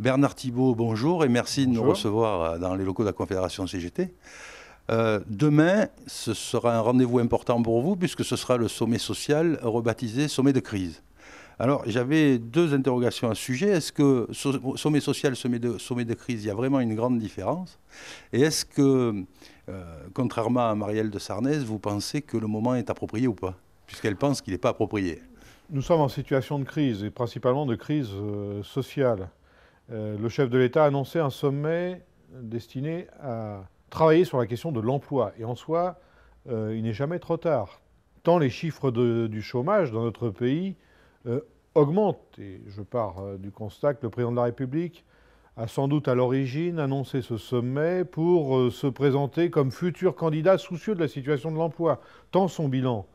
Bernard Thibault, bonjour et merci de nous recevoir euh, dans les locaux de la Confédération CGT. Euh, demain, ce sera un rendez-vous important pour vous puisque ce sera le sommet social rebaptisé sommet de crise. Alors, j'avais deux interrogations à ce sujet. Est-ce que sommet social, sommet de, crise, il y a vraiment une grande différence Et est-ce que, euh, contrairement à Marielle de Sarnez, vous pensez que le moment est approprié ou pas Puisqu'elle pense qu'il n'est pas approprié. Nous sommes en situation de crise, et principalement de crise sociale. Euh, le chef de l'État a annoncé un sommet destiné à travailler sur la question de l'emploi. Et en soi, euh, il n'est jamais trop tard. Tant les chiffres du chômage dans notre pays euh, augmentent. Et je pars du constat que le président de la République a sans doute à l'origine annoncé ce sommet pour se présenter comme futur candidat soucieux de la situation de l'emploi. Tant son bilan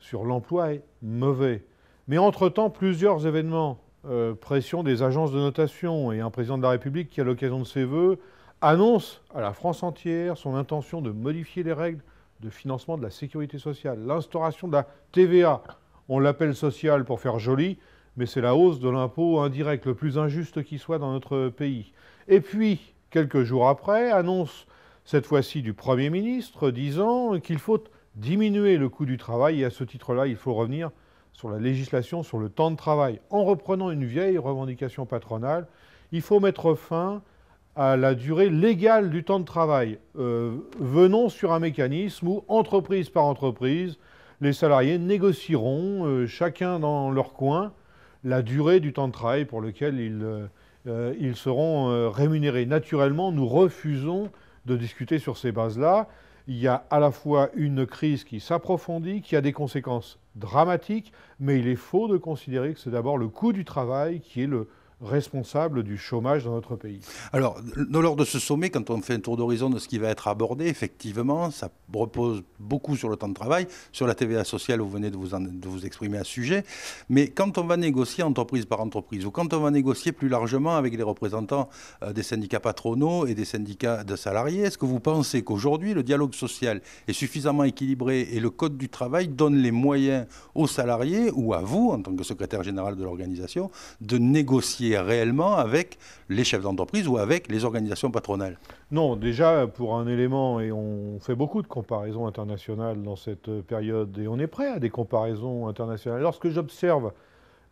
sur l'emploi est mauvais. Mais entre-temps, plusieurs événements euh, pression des agences de notation et un président de la République qui, à l'occasion de ses voeux, annonce à la France entière son intention de modifier les règles de financement de la sécurité sociale, l'instauration de la TVA. On l'appelle sociale pour faire joli, mais c'est la hausse de l'impôt indirect, le plus injuste qui soit dans notre pays. Et puis, quelques jours après, annonce cette fois-ci du Premier ministre disant qu'il faut diminuer le coût du travail et à ce titre-là, il faut revenir sur la législation sur le temps de travail, en reprenant une vieille revendication patronale, il faut mettre fin à la durée légale du temps de travail. Euh, venons sur un mécanisme où, entreprise par entreprise, les salariés négocieront, euh, chacun dans leur coin, la durée du temps de travail pour lequel ils euh, seront rémunérés. Naturellement, nous refusons de discuter sur ces bases-là il y a à la fois une crise qui s'approfondit, qui a des conséquences dramatiques, mais il est faux de considérer que c'est d'abord le coût du travail qui est le, responsable du chômage dans notre pays. Alors, lors de ce sommet, quand on fait un tour d'horizon de ce qui va être abordé, effectivement, ça repose beaucoup sur le temps de travail, sur la TVA sociale, vous venez de vous, vous exprimer à ce sujet, mais quand on va négocier entreprise par entreprise, ou quand on va négocier plus largement avec les représentants euh, des syndicats patronaux et des syndicats de salariés, est-ce que vous pensez qu'aujourd'hui, le dialogue social est suffisamment équilibré et le Code du travail donne les moyens aux salariés, ou à vous, en tant que secrétaire général de l'organisation, de négocier réellement avec les chefs d'entreprise ou avec les organisations patronales Non, déjà pour un élément, et on fait beaucoup de comparaisons internationales dans cette euh, période, et on est prêt à des comparaisons internationales. Lorsque j'observe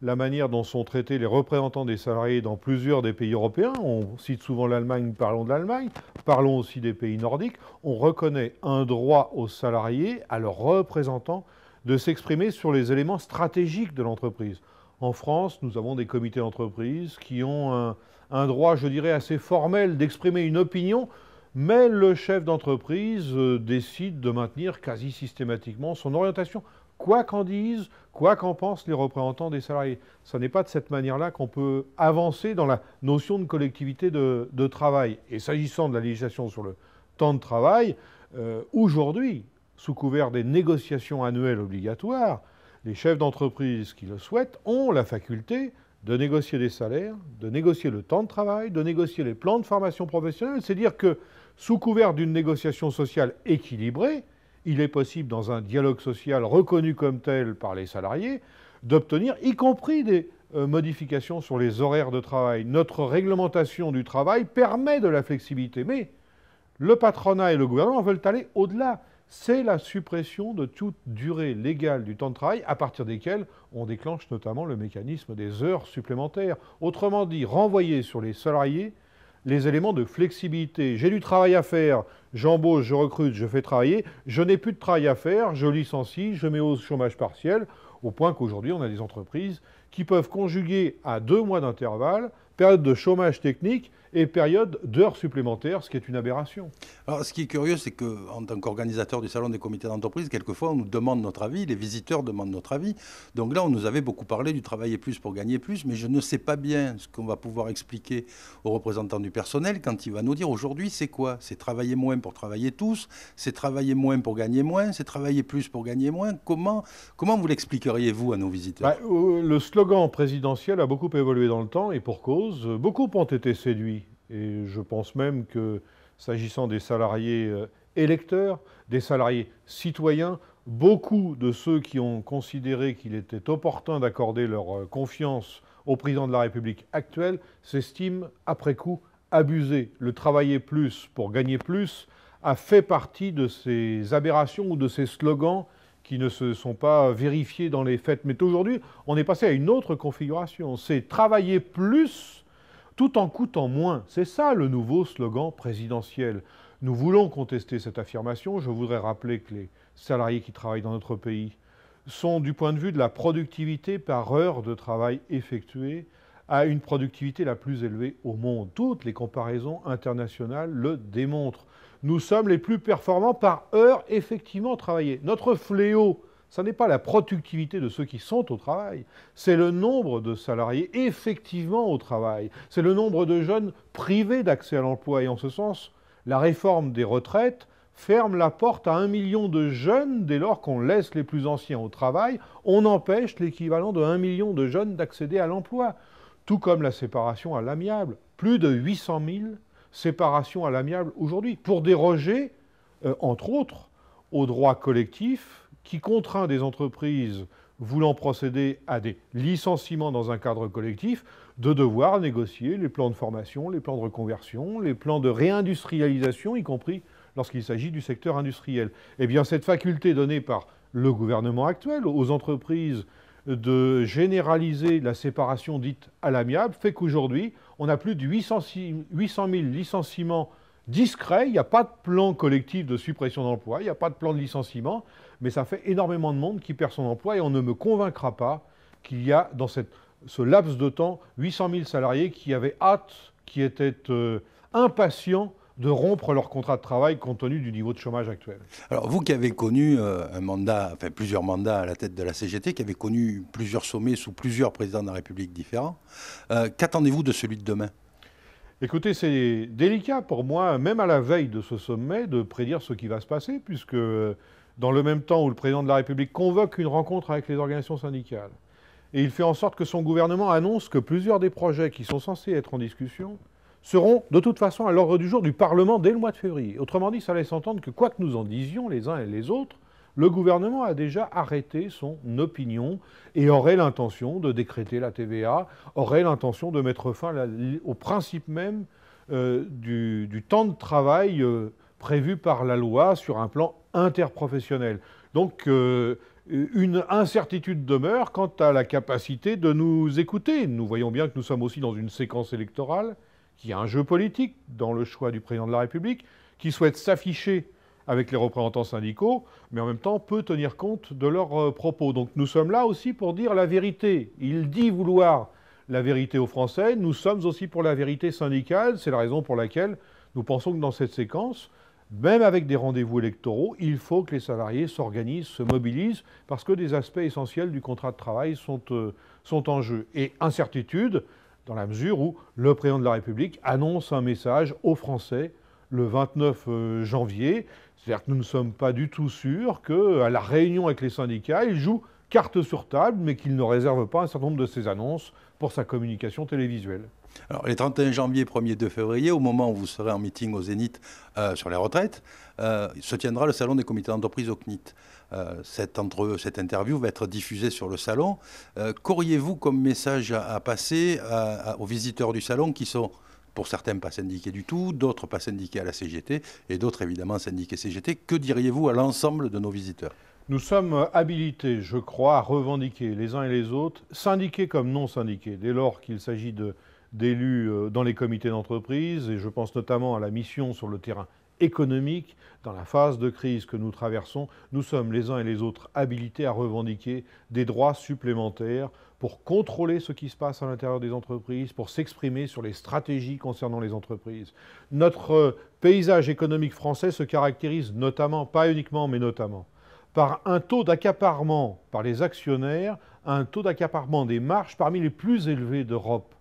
la manière dont sont traités les représentants des salariés dans plusieurs des pays européens, on cite souvent l'Allemagne, parlons de l'Allemagne, parlons aussi des pays nordiques, on reconnaît un droit aux salariés, à leurs représentants, de s'exprimer sur les éléments stratégiques de l'entreprise. En France, nous avons des comités d'entreprise qui ont un, droit, je dirais, assez formel d'exprimer une opinion, mais le chef d'entreprise euh, décide de maintenir quasi systématiquement son orientation, quoi qu'en disent, quoi qu'en pensent les représentants des salariés. Ce n'est pas de cette manière-là qu'on peut avancer dans la notion de collectivité de, travail. Et s'agissant de la législation sur le temps de travail, euh, aujourd'hui, sous couvert des négociations annuelles obligatoires, les chefs d'entreprise qui le souhaitent ont la faculté de négocier des salaires, de négocier le temps de travail, de négocier les plans de formation professionnelle. C'est à dire que sous couvert d'une négociation sociale équilibrée, il est possible, dans un dialogue social reconnu comme tel par les salariés, d'obtenir, y compris des euh, modifications sur les horaires de travail. Notre réglementation du travail permet de la flexibilité, mais le patronat et le gouvernement veulent aller au-delà c'est la suppression de toute durée légale du temps de travail, à partir desquelles on déclenche notamment le mécanisme des heures supplémentaires. Autrement dit, renvoyer sur les salariés les éléments de flexibilité. J'ai du travail à faire, j'embauche, je recrute, je fais travailler. Je n'ai plus de travail à faire, je licencie, je mets au chômage partiel, au point qu'aujourd'hui, on a des entreprises qui peuvent conjuguer à deux mois d'intervalle période de chômage technique et période d'heures supplémentaires, ce qui est une aberration. Alors, ce qui est curieux, c'est qu'en tant qu'organisateur du Salon des comités d'entreprise, quelquefois, on nous demande notre avis, les visiteurs demandent notre avis. Donc là, on nous avait beaucoup parlé du travailler plus pour gagner plus, mais je ne sais pas bien ce qu'on va pouvoir expliquer aux représentants du personnel quand il va nous dire aujourd'hui, c'est quoi C'est travailler moins pour travailler tous, c'est travailler moins pour gagner moins, c'est travailler plus pour gagner moins. Comment, comment vous l'expliqueriez-vous à nos visiteurs bah, euh, Le slogan présidentiel a beaucoup évolué dans le temps et pour cause. Beaucoup ont été séduits et je pense même que s'agissant des salariés euh, électeurs, des salariés citoyens, beaucoup de ceux qui ont considéré qu'il était opportun d'accorder leur euh, confiance au président de la République actuelle s'estiment, après coup, abusés. Le travailler plus pour gagner plus a fait partie de ces aberrations ou de ces slogans qui ne se sont pas vérifiés dans les faits. Mais aujourd'hui, on est passé à une autre configuration. C'est travailler plus tout en coûtant moins. C'est ça le nouveau slogan présidentiel. Nous voulons contester cette affirmation. Je voudrais rappeler que les salariés qui travaillent dans notre pays sont, du point de vue de la productivité par heure de travail effectuée, à une productivité la plus élevée au monde. Toutes les comparaisons internationales le démontrent. Nous sommes les plus performants par heure effectivement travaillée. Notre fléau ce n'est pas la productivité de ceux qui sont au travail, c'est le nombre de salariés effectivement au travail, c'est le nombre de jeunes privés d'accès à l'emploi. Et en ce sens, la réforme des retraites ferme la porte à un million de jeunes dès lors qu'on laisse les plus anciens au travail, on empêche l'équivalent de un million de jeunes d'accéder à l'emploi, tout comme la séparation à l'amiable. Plus de 800 000 séparations à l'amiable aujourd'hui, pour déroger, euh, entre autres, aux droits collectifs qui contraint des entreprises voulant procéder à des licenciements dans un cadre collectif de devoir négocier les plans de formation, les plans de reconversion, les plans de réindustrialisation, y compris lorsqu'il s'agit du secteur industriel. Eh bien, cette faculté donnée par le gouvernement actuel aux entreprises de généraliser la séparation dite à l'amiable fait qu'aujourd'hui, on a plus de 800 000 licenciements discrets, il n'y a pas de plan collectif de suppression d'emploi, il n'y a pas de plan de licenciement, mais ça fait énormément de monde qui perd son emploi et on ne me convaincra pas qu'il y a dans cette, ce laps de temps 800 000 salariés qui avaient hâte, qui étaient euh, impatients de rompre leur contrat de travail compte tenu du niveau de chômage actuel. Alors vous qui avez connu euh, un mandat, enfin plusieurs mandats à la tête de la CGT, qui avez connu plusieurs sommets sous plusieurs présidents de la République différents, euh, qu'attendez-vous de celui de demain Écoutez, c'est délicat pour moi, même à la veille de ce sommet, de prédire ce qui va se passer, puisque dans le même temps où le président de la République convoque une rencontre avec les organisations syndicales, et il fait en sorte que son gouvernement annonce que plusieurs des projets qui sont censés être en discussion seront de toute façon à l'ordre du jour du Parlement dès le mois de février. Autrement dit, ça laisse entendre que quoi que nous en disions les uns et les autres, le gouvernement a déjà arrêté son opinion et aurait l'intention de décréter la TVA, aurait l'intention de mettre fin au principe même euh, du, temps de travail. Euh, prévue par la loi sur un plan interprofessionnel. Donc euh, une incertitude demeure quant à la capacité de nous écouter. Nous voyons bien que nous sommes aussi dans une séquence électorale, qui a un jeu politique dans le choix du président de la République, qui souhaite s'afficher avec les représentants syndicaux, mais en même temps peut tenir compte de leurs euh, propos. Donc nous sommes là aussi pour dire la vérité. Il dit vouloir la vérité aux Français, nous sommes aussi pour la vérité syndicale, c'est la raison pour laquelle nous pensons que dans cette séquence, même avec des rendez-vous électoraux, il faut que les salariés s'organisent, se mobilisent, parce que des aspects essentiels du contrat de travail sont, euh, en jeu. Et incertitude, dans la mesure où le président de la République annonce un message aux Français le 29 euh, janvier. C'est-à-dire que nous ne sommes pas du tout sûrs qu'à la réunion avec les syndicats, il joue carte sur table, mais qu'il ne réserve pas un certain nombre de ses annonces pour sa communication télévisuelle. Alors, les 31 janvier, 1er 2 février, au moment où vous serez en meeting au Zénith euh, sur les retraites, euh, se tiendra le salon des comités d'entreprise au CNIT. Euh, cette, interview va être diffusée sur le salon. Qu'auriez-vous comme message à, passer aux visiteurs du salon qui sont pour certains pas syndiqués du tout, d'autres pas syndiqués à la CGT et d'autres évidemment syndiqués CGT. Que diriez-vous à l'ensemble de nos visiteurs nous sommes habilités, je crois, à revendiquer les uns et les autres, syndiqués comme non syndiqués, dès lors qu'il s'agit d'élus euh, dans les comités d'entreprise, et je pense notamment à la mission sur le terrain économique, dans la phase de crise que nous traversons, nous sommes les uns et les autres habilités à revendiquer des droits supplémentaires pour contrôler ce qui se passe à l'intérieur des entreprises, pour s'exprimer sur les stratégies concernant les entreprises. Notre euh, paysage économique français se caractérise notamment, pas uniquement, mais notamment, par un taux d'accaparement par les actionnaires, un taux d'accaparement des marges parmi les plus élevés d'Europe.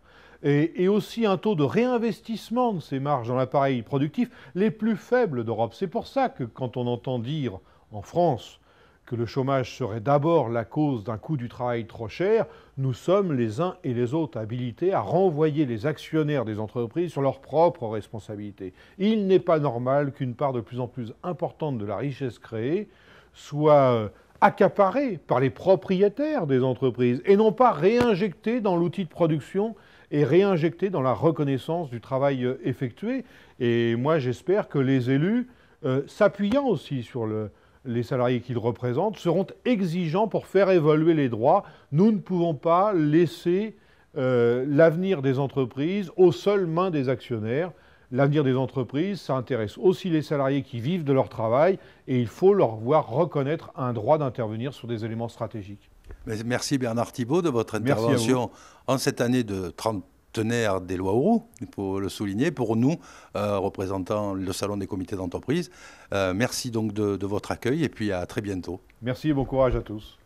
Et, et, aussi un taux de réinvestissement de ces marges dans l'appareil productif les plus faibles d'Europe. C'est pour ça que quand on entend dire en France que le chômage serait d'abord la cause d'un coût du travail trop cher, nous sommes les uns et les autres habilités à renvoyer les actionnaires des entreprises sur leurs propres responsabilités. Il n'est pas normal qu'une part de plus en plus importante de la richesse créée soit euh, accaparé par les propriétaires des entreprises et non pas réinjecté dans l'outil de production et réinjecté dans la reconnaissance du travail euh, effectué. Et moi, j'espère que les élus, euh, s'appuyant aussi sur les salariés qu'ils représentent, seront exigeants pour faire évoluer les droits. Nous ne pouvons pas laisser l'avenir des entreprises aux seules mains des actionnaires. L'avenir des entreprises, ça intéresse aussi les salariés qui vivent de leur travail et il faut leur voir reconnaître un droit d'intervenir sur des éléments stratégiques. Merci Bernard Thibault de votre intervention en cette année de trentenaire des lois roues il faut le souligner, pour nous, euh, représentant le Salon des comités d'entreprise. Euh, merci donc de, de votre accueil et puis à très bientôt. Merci et bon courage à tous.